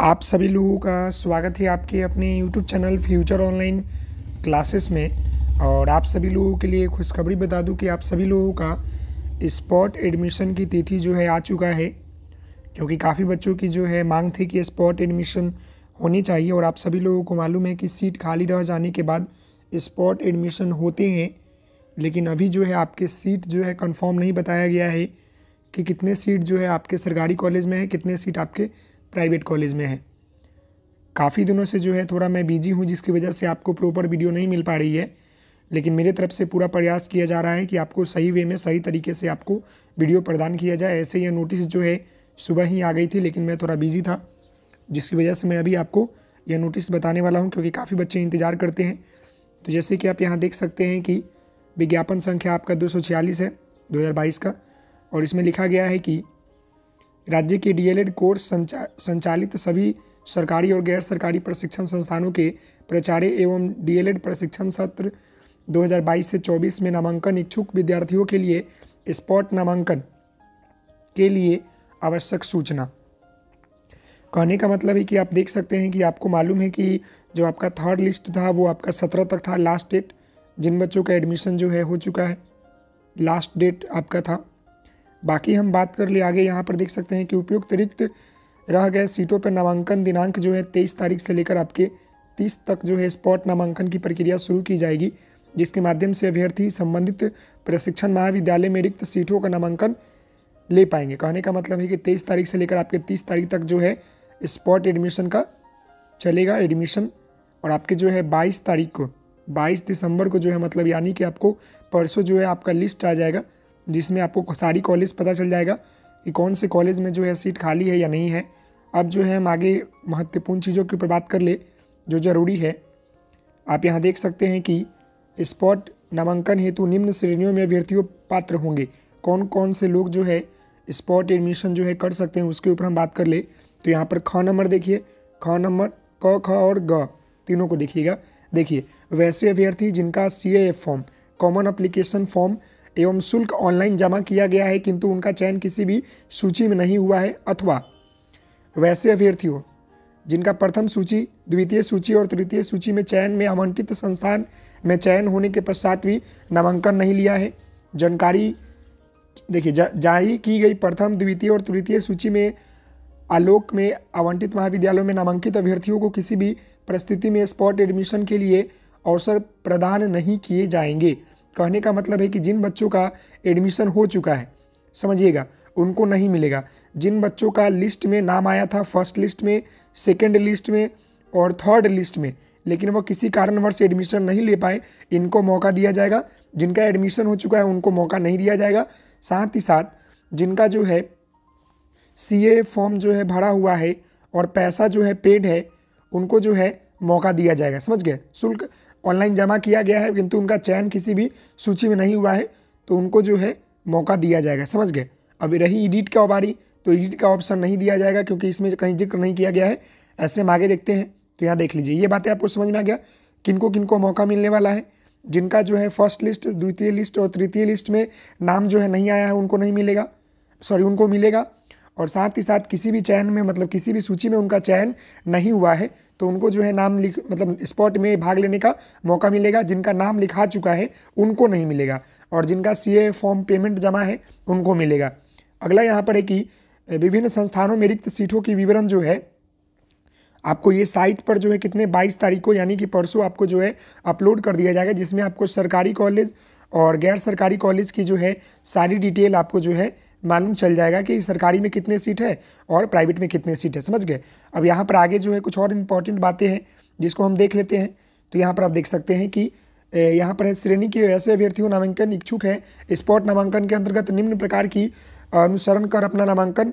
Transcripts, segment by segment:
आप सभी लोगों का स्वागत है आपके अपने YouTube channel future online classes में और आप सभी लोगों के लिए खुशखबरी बता दूं कि आप सभी लोगों का स्पॉट एडमिशन की तिथि जो है आ चुका है क्योंकि काफ़ी बच्चों की जो है मांग थी कि स्पॉट एडमिशन होनी चाहिए और आप सभी लोगों को मालूम है कि सीट खाली रह जाने के बाद स्पॉट एडमिशन होते हैं लेकिन अभी जो है आपके सीट जो है कंफर्म नहीं बताया गया है कि कितने सीट जो है आपके सरकारी कॉलेज में है कितने सीट आपके प्राइवेट कॉलेज में है काफ़ी दिनों से जो है थोड़ा मैं बिजी हूँ जिसकी वजह से आपको प्रॉपर वीडियो नहीं मिल पा रही है लेकिन मेरे तरफ से पूरा प्रयास किया जा रहा है कि आपको सही वे में सही तरीके से आपको वीडियो प्रदान किया जाए ऐसे यह नोटिस जो है सुबह ही आ गई थी लेकिन मैं थोड़ा बिजी था जिसकी वजह से मैं अभी आपको यह नोटिस बताने वाला हूँ क्योंकि काफ़ी बच्चे इंतज़ार करते हैं तो जैसे कि आप यहाँ देख सकते हैं कि विज्ञापन संख्या आपका दो है 2022 का और इसमें लिखा गया है कि राज्य के डीएलएड कोर्स संचा, संचालित सभी सरकारी और गैर सरकारी प्रशिक्षण संस्थानों के प्रचार्य एवं डीएलएड प्रशिक्षण सत्र 2022 से 24 में नामांकन इच्छुक विद्यार्थियों के लिए स्पॉट नामांकन के लिए आवश्यक सूचना कहने का मतलब है कि आप देख सकते हैं कि आपको मालूम है कि जो आपका थर्ड लिस्ट था वो आपका सत्रह तक था लास्ट डेट जिन बच्चों का एडमिशन जो है हो चुका है लास्ट डेट आपका था बाकी हम बात कर ले आगे यहाँ पर देख सकते हैं कि उपयुक्त रिक्त रह गए सीटों पर नामांकन दिनांक जो है तेईस तारीख से लेकर आपके तीस तक जो है स्पॉट नामांकन की प्रक्रिया शुरू की जाएगी जिसके माध्यम से अभ्यर्थी संबंधित प्रशिक्षण महाविद्यालय में रिक्त सीटों का नामांकन ले पाएंगे कहने का मतलब है कि तेईस तारीख से लेकर आपके तीस तारीख तक जो है स्पॉट एडमिशन का चलेगा एडमिशन और आपके जो है बाईस तारीख को 22 दिसंबर को जो है मतलब यानी कि आपको परसों जो है आपका लिस्ट आ जाएगा जिसमें आपको सारी कॉलेज पता चल जाएगा कि कौन से कॉलेज में जो है सीट खाली है या नहीं है अब जो है हम आगे महत्वपूर्ण चीज़ों के ऊपर बात कर ले जो ज़रूरी है आप यहाँ देख सकते हैं कि स्पॉट नामांकन हेतु निम्न श्रेणियों में अभ्यर्थियों पात्र होंगे कौन कौन से लोग जो है स्पॉट एडमिशन जो है कर सकते हैं उसके ऊपर हम बात कर ले तो यहाँ पर ख नंबर देखिए ख नंबर क ख और ग तीनों को देखिएगा देखिए वैसे अभ्यर्थी जिनका C form common application form एवं शुल्क ऑनलाइन जमा किया गया है किंतु उनका चयन किसी भी सूची में नहीं हुआ है अथवा वैसे अभ्यर्थियों जिनका प्रथम सूची द्वितीय सूची और तृतीय सूची में चयन में आवंटित संस्थान में चयन होने के पश्चात भी नामांकन नहीं लिया है जानकारी देखिए जा, जारी की गई प्रथम द्वितीय और तृतीय सूची में आलोक में आवंटित महाविद्यालयों में नामांकित अभ्यर्थियों को किसी भी परिस्थिति में स्पॉट एडमिशन के लिए अवसर प्रदान नहीं किए जाएंगे कहने का मतलब है कि जिन बच्चों का एडमिशन हो चुका है समझिएगा उनको नहीं मिलेगा जिन बच्चों का लिस्ट में नाम आया था फर्स्ट लिस्ट में सेकेंड लिस्ट में और थर्ड लिस्ट में लेकिन वह किसी कारणवश एडमिशन नहीं ले पाए इनको मौका दिया जाएगा जिनका एडमिशन हो चुका है उनको मौका नहीं दिया जाएगा साथ ही साथ जिनका जो है सी ए फॉर्म जो है भरा हुआ है और पैसा जो है पेड है उनको जो है मौका दिया जाएगा समझ गए शुल्क ऑनलाइन जमा किया गया है किंतु उनका चयन किसी भी सूची में नहीं हुआ है तो उनको जो है मौका दिया जाएगा समझ गए अब रही एडिट का बारी तो एडिट का ऑप्शन नहीं दिया जाएगा क्योंकि इसमें कहीं जिक्र नहीं किया गया है ऐसे हम आगे देखते हैं तो यहाँ देख लीजिए ये बातें आपको समझ में आ गया किनको किनको मौका मिलने वाला है जिनका जो है फर्स्ट लिस्ट द्वितीय लिस्ट और तृतीय लिस्ट में नाम जो है नहीं आया है उनको नहीं मिलेगा सॉरी उनको मिलेगा और साथ ही साथ किसी भी चयन में मतलब किसी भी सूची में उनका चयन नहीं हुआ है तो उनको जो है नाम लिख मतलब स्पॉट में भाग लेने का मौका मिलेगा जिनका नाम लिखा चुका है उनको नहीं मिलेगा और जिनका सी फॉर्म पेमेंट जमा है उनको मिलेगा अगला यहाँ पर है कि विभिन्न संस्थानों में रिक्त सीटों की विवरण जो है आपको ये साइट पर जो है कितने 22 तारीख को यानी कि परसों आपको जो है अपलोड कर दिया जाएगा जिसमें आपको सरकारी कॉलेज और गैर सरकारी कॉलेज की जो है सारी डिटेल आपको जो है मालूम चल जाएगा कि सरकारी में कितने सीट है और प्राइवेट में कितने सीट है समझ गए अब यहाँ पर आगे जो है कुछ और इम्पॉर्टेंट बातें हैं जिसको हम देख लेते हैं तो यहाँ पर आप देख सकते हैं कि यहाँ पर श्रेणी के ऐसे अभ्यर्थियों नामांकन इच्छुक है स्पॉट नामांकन के अंतर्गत निम्न प्रकार की अनुसरण कर अपना नामांकन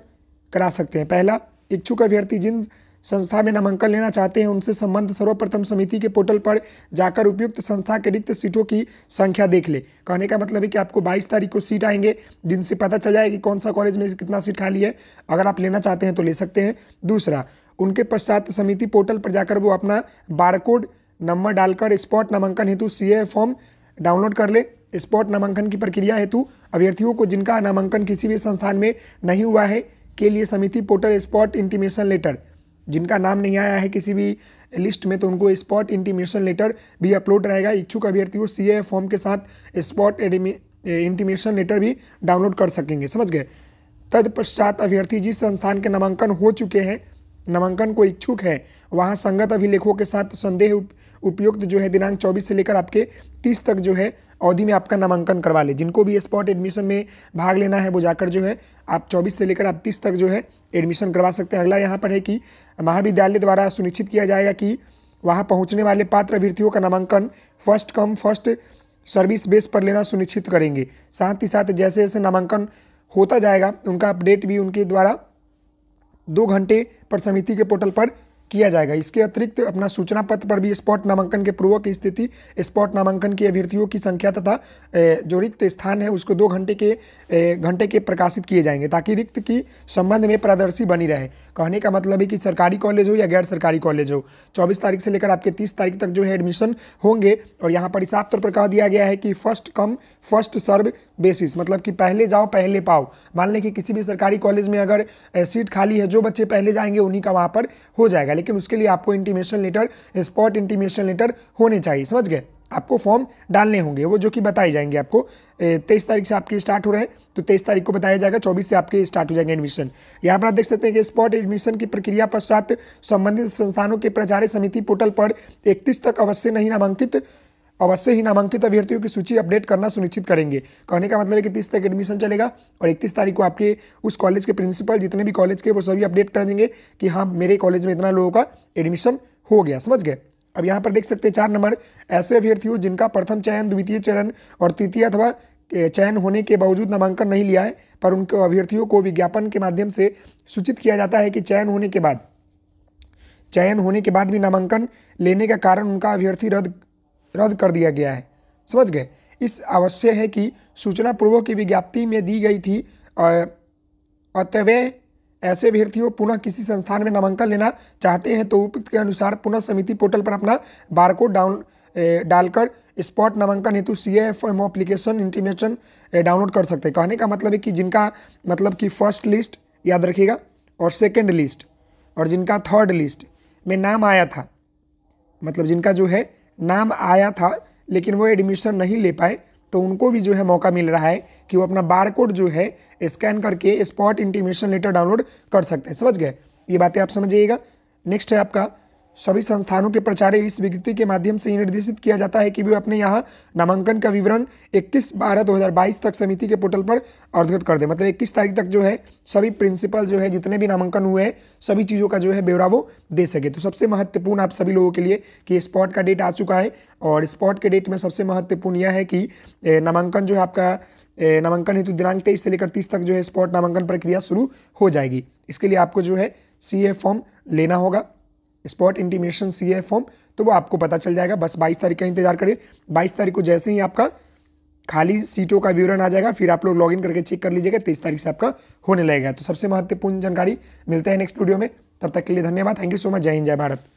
करा सकते हैं पहला इच्छुक अभ्यर्थी जिन संस्था में नामांकन लेना चाहते हैं उनसे संबंध सर्वप्रथम समिति के पोर्टल पर जाकर उपयुक्त संस्था के रिक्त सीटों की संख्या देख ले कहने का मतलब है कि आपको 22 तारीख को सीट आएंगे जिनसे पता चल जाए कि कौन सा कॉलेज में कितना सीट खाली है अगर आप लेना चाहते हैं तो ले सकते हैं दूसरा उनके पश्चात समिति पोर्टल पर जाकर वो अपना बारकोड नंबर डालकर स्पॉट नामांकन हेतु सी फॉर्म डाउनलोड कर ले स्पॉट नामांकन की प्रक्रिया हेतु अभ्यर्थियों को जिनका नामांकन किसी भी संस्थान में नहीं हुआ है के लिए समिति पोर्टल स्पॉट इंटीमेशन लेटर जिनका नाम नहीं आया है किसी भी लिस्ट में तो उनको स्पॉट इंटीमेशन लेटर भी अपलोड रहेगा इच्छुक अभ्यर्थी को सी फॉर्म के साथ स्पॉट इंटीमेशन लेटर भी डाउनलोड कर सकेंगे समझ गए तत्पश्चात अभ्यर्थी जिस संस्थान के नामांकन हो चुके हैं नामांकन को इच्छुक है वहाँ संगत अभिलेखों के साथ संदेह उपयुक्त जो है दिनांक 24 से लेकर आपके 30 तक जो है अवधि में आपका नामांकन करवा ले जिनको भी स्पॉट एडमिशन में भाग लेना है वो जाकर जो है आप 24 से लेकर आप 30 तक जो है एडमिशन करवा सकते हैं अगला यहाँ पर है कि महाविद्यालय द्वारा सुनिश्चित किया जाएगा कि वहाँ पहुँचने वाले पात्र अभ्यर्थियों का नामांकन first come first service base पर लेना सुनिश्चित करेंगे साथ ही साथ जैसे जैसे नामांकन होता जाएगा उनका अपडेट भी उनके द्वारा दो घंटे पर समिति के पोर्टल पर किया जाएगा इसके अतिरिक्त अपना सूचना पत्र पर भी स्पॉट नामांकन के पूर्व की स्थिति स्पॉट नामांकन की अभ्यर्थियों की संख्या तथा जो रिक्त स्थान है उसको दो घंटे के घंटे के प्रकाशित किए जाएंगे ताकि रिक्त की संबंध में पारदर्शी बनी रहे कहने का मतलब है कि सरकारी कॉलेज हो या गैर सरकारी कॉलेज हो चौबीस तारीख से लेकर आपके तीस तारीख तक जो है एडमिशन होंगे और यहाँ पर साफ तौर पर कहा दिया गया है कि first come first serve basis मतलब कि पहले जाओ पहले पाओ मान लें कि किसी भी सरकारी कॉलेज में अगर सीट खाली है जो बच्चे पहले जाएंगे उन्हीं का वहाँ पर हो जाएगा लेकिन उसके लिए आपको intimation letter spot intimation letter होने चाहिए समझ गए आपको फॉर्म डालने होंगे वो जो कि बताए जाएंगे आपको तेईस तारीख से आपके स्टार्ट हो रहे हैं तो तेईस तारीख को बताया जाएगा चौबीस से आपके स्टार्ट हो जाएंगे एडमिशन यहाँ पर आप देख सकते हैं कि स्पॉट एडमिशन की प्रक्रिया पश्चात संबंधित संस्थानों के प्रचार समिति पोर्टल पर इकतीस तक अवश्य नहीं नामांकित अवश्य ही नामांकित अभ्यर्थियों की सूची अपडेट करना सुनिश्चित करेंगे कहने का मतलब है कि तीस तक एडमिशन चलेगा और इकतीस तारीख को आपके उस कॉलेज के प्रिंसिपल जितने भी कॉलेज के वो सभी अपडेट कर देंगे कि हाँ मेरे कॉलेज में इतना लोगों का एडमिशन हो गया समझ गए अब यहाँ पर देख सकते हैं चार नंबर ऐसे अभ्यर्थियों जिनका प्रथम चयन द्वितीय चरण और तृतीय अथवा चयन होने के बावजूद नामांकन नहीं लिया है पर उनके अभ्यर्थियों को विज्ञापन के माध्यम से सूचित किया जाता है कि चयन होने के बाद चयन होने के बाद भी नामांकन लेने का कारण उनका अभ्यर्थी रद्द रद्द कर दिया गया है समझ गए इस अवश्य है कि सूचना पूर्वक की विज्ञप्ति में दी गई थी अतवे ऐसे अभ्यर्थियों पुनः किसी संस्थान में नामांकन लेना चाहते हैं तो उपयुक्त के अनुसार पुनः समिति पोर्टल पर अपना बारकोड डाउन डालकर स्पॉट नामांकन हेतु C F M application intimation download कर सकते हैं कहने का मतलब है कि जिनका मतलब कि फर्स्ट लिस्ट याद रखिएगा और सेकेंड लिस्ट और जिनका थर्ड लिस्ट में नाम आया था मतलब जिनका जो है नाम आया था लेकिन वो एडमिशन नहीं ले पाए तो उनको भी जो है मौका मिल रहा है कि वो अपना बार कोड जो है स्कैन करके स्पॉट इंटीमेशन लेटर डाउनलोड कर सकते हैं समझ गए ये बातें आप समझिएगा नेक्स्ट है आपका सभी संस्थानों के प्राचार्य इस विज्ञप्ति के माध्यम से निर्देशित किया जाता है कि वे अपने यहाँ नामांकन का विवरण 21 बारह 2022 तक समिति के पोर्टल पर अवगत कर दें मतलब 21 तारीख तक जो है सभी प्रिंसिपल जो है जितने भी नामांकन हुए हैं सभी चीज़ों का जो है ब्यौरा वो दे सके तो सबसे महत्वपूर्ण आप सभी लोगों के लिए कि स्पॉट का डेट आ चुका है और स्पॉट के डेट में सबसे महत्वपूर्ण यह है कि नामांकन जो है आपका नामांकन हेतु दिनांक तेईस से लेकर तीस तक जो है स्पॉट नामांकन प्रक्रिया शुरू हो जाएगी इसके लिए आपको जो है सी फॉर्म लेना होगा स्पॉट इंटीमेशन सी है फॉर्म तो वो आपको पता चल जाएगा बस बाईस तारीख का इंतजार करें बाईस तारीख को जैसे ही आपका खाली सीटों का विवरण आ जाएगा फिर आप लोग लॉगिन करके चेक कर लीजिएगा तेईस तारीख से आपका होने लगेगा तो सबसे महत्वपूर्ण जानकारी मिलता है नेक्स्ट वीडियो में तब तक के लिए धन्यवाद थैंक यू सो मच जय हिंद जय भारत